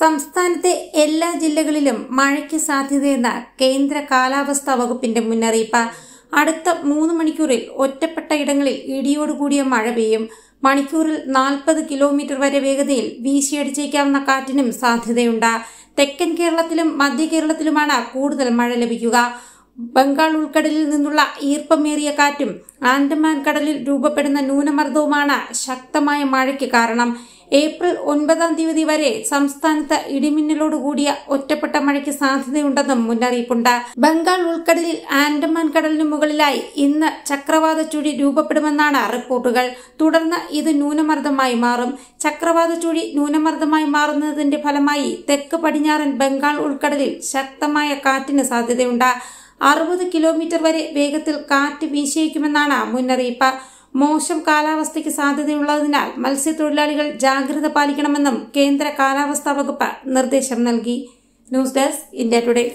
സംസ്ഥാനത്തെ എല്ലാ ജില്ലകളിലും മഴയ്ക്ക് സാധ്യതയെന്ന കേന്ദ്ര കാലാവസ്ഥാ വകുപ്പിന്റെ മുന്നറിയിപ്പ് അടുത്ത മൂന്ന് മണിക്കൂറിൽ ഒറ്റപ്പെട്ട ഇടങ്ങളിൽ ഇടിയോടുകൂടിയ മഴ പെയ്യും മണിക്കൂറിൽ നാൽപ്പത് കിലോമീറ്റർ വരെ വേഗതയിൽ വീശിയടിച്ചേക്കാവുന്ന കാറ്റിനും സാധ്യതയുണ്ട് തെക്കൻ കേരളത്തിലും മധ്യ കേരളത്തിലുമാണ് കൂടുതൽ മഴ ലഭിക്കുക ബംഗാൾ ഉൾക്കടലിൽ നിന്നുള്ള ഈർപ്പമേറിയ കാറ്റും ആൻഡമാൻ കടലിൽ രൂപപ്പെടുന്ന ന്യൂനമർദ്ദവുമാണ് ശക്തമായ മഴയ്ക്ക് കാരണം ഏപ്രിൽ ഒൻപതാം തീയതി വരെ സംസ്ഥാനത്ത് ഇടിമിന്നലോടുകൂടിയ ഒറ്റപ്പെട്ട മഴയ്ക്ക് സാധ്യതയുണ്ടെന്നും മുന്നറിയിപ്പുണ്ട് ബംഗാൾ ഉൾക്കടലിൽ ആൻഡമാൻ കടലിനു മുകളിലായി ഇന്ന് ചക്രവാത ചുഴി രൂപപ്പെടുമെന്നാണ് റിപ്പോർട്ടുകൾ തുടർന്ന് ഇത് ന്യൂനമർദ്ദമായി മാറും ചക്രവാത ചുഴി ന്യൂനമർദ്ദമായി മാറുന്നതിന്റെ ഫലമായി തെക്ക് പടിഞ്ഞാറൻ ബംഗാൾ ഉൾക്കടലിൽ ശക്തമായ കാറ്റിന് സാധ്യതയുണ്ട് അറുപത് കിലോമീറ്റർ വരെ വേഗത്തിൽ കാറ്റ് വീശിയേക്കുമെന്നാണ് മുന്നറിയിപ്പ് മോശം കാലാവസ്ഥയ്ക്ക് സാധ്യതയുള്ളതിനാൽ മത്സ്യത്തൊഴിലാളികൾ ജാഗ്രത പാലിക്കണമെന്നും കേന്ദ്ര കാലാവസ്ഥാ വകുപ്പ് നിർദ്ദേശം നൽകി ന്യൂസ് ഡെസ്ക് ഇന്ത്യ ടുഡേ